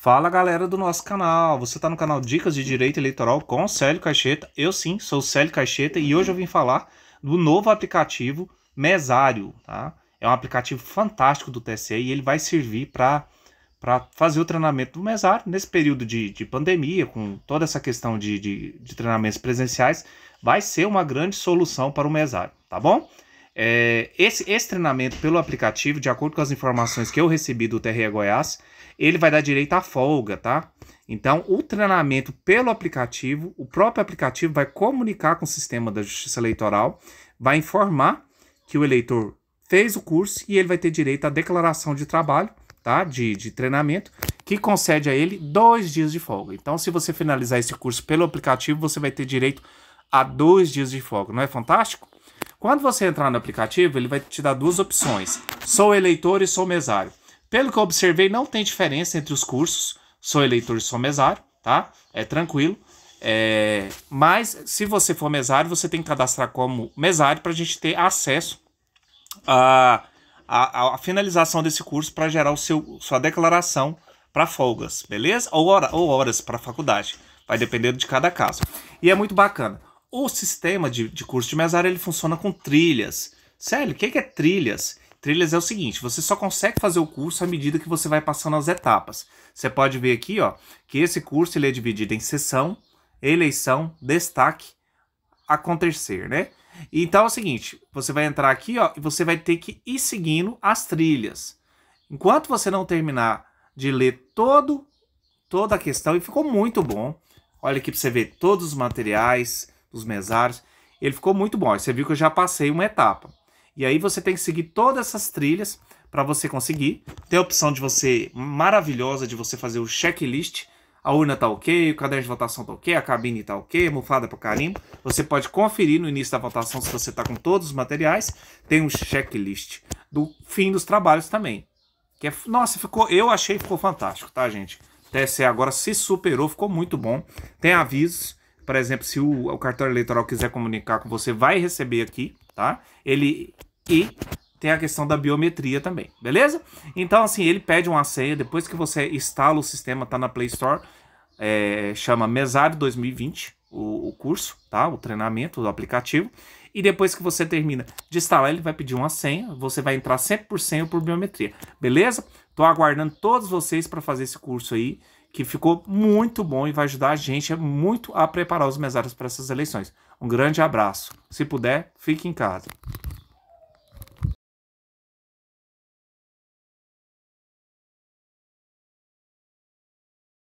Fala galera do nosso canal, você está no canal Dicas de Direito Eleitoral com Célio Caixeta. Eu sim, sou Célio Caixeta e hoje eu vim falar do novo aplicativo Mesário. Tá? É um aplicativo fantástico do TSE e ele vai servir para fazer o treinamento do mesário nesse período de, de pandemia, com toda essa questão de, de, de treinamentos presenciais. Vai ser uma grande solução para o mesário, tá bom? É, esse, esse treinamento pelo aplicativo, de acordo com as informações que eu recebi do TRE Goiás, ele vai dar direito à folga, tá? Então, o treinamento pelo aplicativo, o próprio aplicativo vai comunicar com o sistema da Justiça Eleitoral, vai informar que o eleitor fez o curso e ele vai ter direito à declaração de trabalho, tá? De, de treinamento, que concede a ele dois dias de folga. Então, se você finalizar esse curso pelo aplicativo, você vai ter direito a dois dias de folga. Não é fantástico? Quando você entrar no aplicativo, ele vai te dar duas opções: sou eleitor e sou mesário. Pelo que eu observei, não tem diferença entre os cursos, sou eleitor e sou mesário, tá? É tranquilo. É... Mas se você for mesário, você tem que cadastrar como mesário para a gente ter acesso à, finalização desse curso para gerar o seu, sua declaração para folgas, beleza? Ou, hora, ou horas para faculdade. Vai depender de cada caso. E é muito bacana. O sistema de, de curso de mesário ele funciona com trilhas. Sério, o é que é trilhas? Trilhas é o seguinte, você só consegue fazer o curso à medida que você vai passando as etapas. Você pode ver aqui, ó, que esse curso ele é dividido em sessão, eleição, destaque, acontecer, né? Então é o seguinte, você vai entrar aqui, ó, e você vai ter que ir seguindo as trilhas. Enquanto você não terminar de ler todo toda a questão e ficou muito bom. Olha aqui para você ver todos os materiais, dos mesários. Ele ficou muito bom. Você viu que eu já passei uma etapa. E aí você tem que seguir todas essas trilhas para você conseguir. Tem a opção de você, maravilhosa, de você fazer o checklist. A urna tá ok, o caderno de votação tá ok, a cabine tá ok, a para pro carimbo. Você pode conferir no início da votação se você tá com todos os materiais. Tem um checklist do fim dos trabalhos também. Que é, nossa, ficou, eu achei que ficou fantástico, tá, gente? TSE agora se superou, ficou muito bom. Tem avisos. Por exemplo, se o, o cartório eleitoral quiser comunicar com você, vai receber aqui, tá? Ele e tem a questão da biometria também, beleza? Então, assim, ele pede uma senha, depois que você instala o sistema, tá na Play Store, é, chama Mesário 2020, o, o curso, tá? O treinamento, do aplicativo. E depois que você termina de instalar, ele vai pedir uma senha. Você vai entrar sempre por senha ou por biometria. Beleza? Estou aguardando todos vocês para fazer esse curso aí, que ficou muito bom e vai ajudar a gente muito a preparar os mesários para essas eleições. Um grande abraço. Se puder, fique em casa.